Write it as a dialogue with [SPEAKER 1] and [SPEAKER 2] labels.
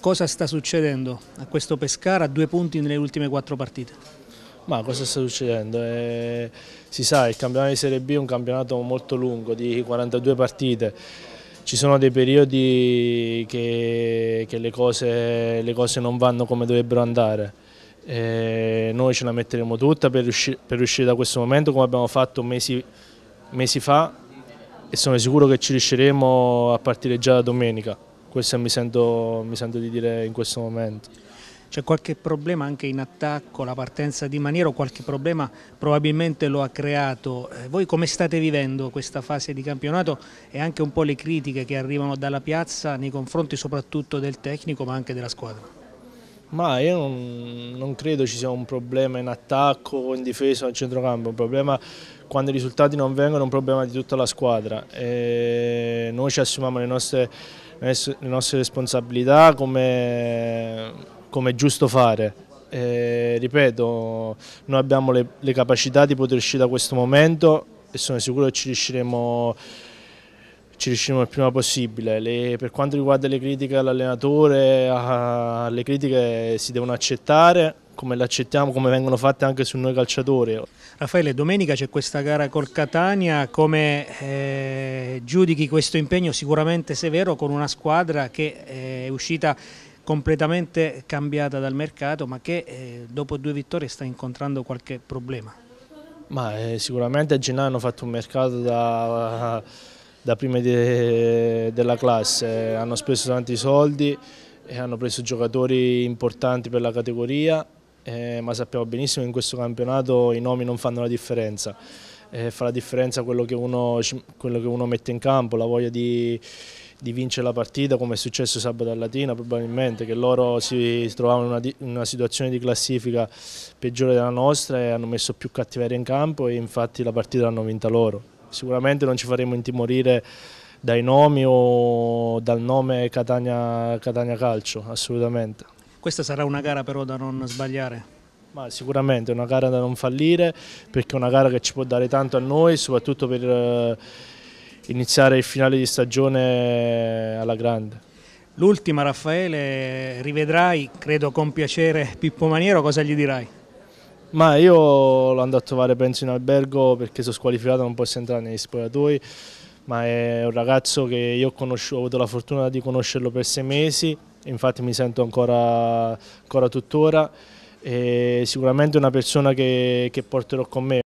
[SPEAKER 1] Cosa sta succedendo a questo Pescara a due punti nelle ultime quattro partite? Ma cosa sta succedendo? Eh, si sa, il campionato di Serie B è un campionato molto lungo, di 42 partite. Ci sono dei periodi che, che le, cose, le, cose, non vanno come dovrebbero andare. Eh, noi ce la metteremo tutta per, usci per, uscire da questo momento come abbiamo fatto mesi, mesi fa e sono sicuro che ci riusciremo a partire già da domenica questo mi sento, mi sento di dire in questo momento. C'è qualche problema anche in attacco, la partenza di Maniero,
[SPEAKER 2] qualche problema probabilmente lo ha creato. Eh, voi come state vivendo questa fase di campionato e anche un po' le critiche che arrivano dalla piazza nei confronti soprattutto del tecnico ma anche della squadra?
[SPEAKER 1] Ma io non, non credo ci sia un problema in attacco o in difesa o in centrocampo, un problema quando i risultati non vengono è un problema di tutta la squadra. E noi ci assumiamo le nostre, le nostre responsabilità come, come, è giusto fare. E, ripeto, noi abbiamo le, le capacità di poter uscire da questo momento e sono sicuro che ci riusciremo ci riusciremo il prima possibile. Le, per quanto riguarda le critiche all'allenatore, ah, le critiche si devono accettare come l'accettiamo, come vengono fatte anche su noi calciatori. Raffaele, domenica c'è questa gara col Catania, come eh,
[SPEAKER 2] giudichi questo impegno sicuramente severo con una squadra che eh, è uscita completamente cambiata dal mercato ma che eh, dopo due vittorie sta incontrando qualche problema?
[SPEAKER 1] Ma, eh, sicuramente a gennaio hanno fatto un mercato da, da prima de, della classe, hanno speso tanti soldi e hanno preso giocatori importanti per la categoria eh, ma sappiamo benissimo che in questo campionato i nomi non fanno la differenza. Eh, fa la differenza quello che, uno, quello che, uno, mette in campo, la voglia di, di vincere la partita come è successo sabato a Latina probabilmente, che loro si trovavano in una, una, situazione di classifica peggiore della nostra e hanno messo più cattiveria in campo e infatti la partita l'hanno vinta loro. Sicuramente non ci faremo intimorire dai nomi o dal nome Catania, Catania Calcio, assolutamente.
[SPEAKER 2] Questa sarà una gara però da non sbagliare?
[SPEAKER 1] Ma sicuramente è una gara da non fallire perché è una gara che ci può dare tanto a noi, soprattutto per eh, iniziare il finale di stagione alla grande. L'ultima Raffaele,
[SPEAKER 2] rivedrai, credo con piacere, Pippo Maniero, cosa gli dirai?
[SPEAKER 1] Ma io l'ho andato a trovare penso in albergo perché sono squalificato, non posso entrare negli spogliatoi, ma è un ragazzo che io ho, ho avuto la fortuna di conoscerlo per sei mesi infatti mi sento ancora, ancora tuttora e sicuramente una persona che, che porterò con me.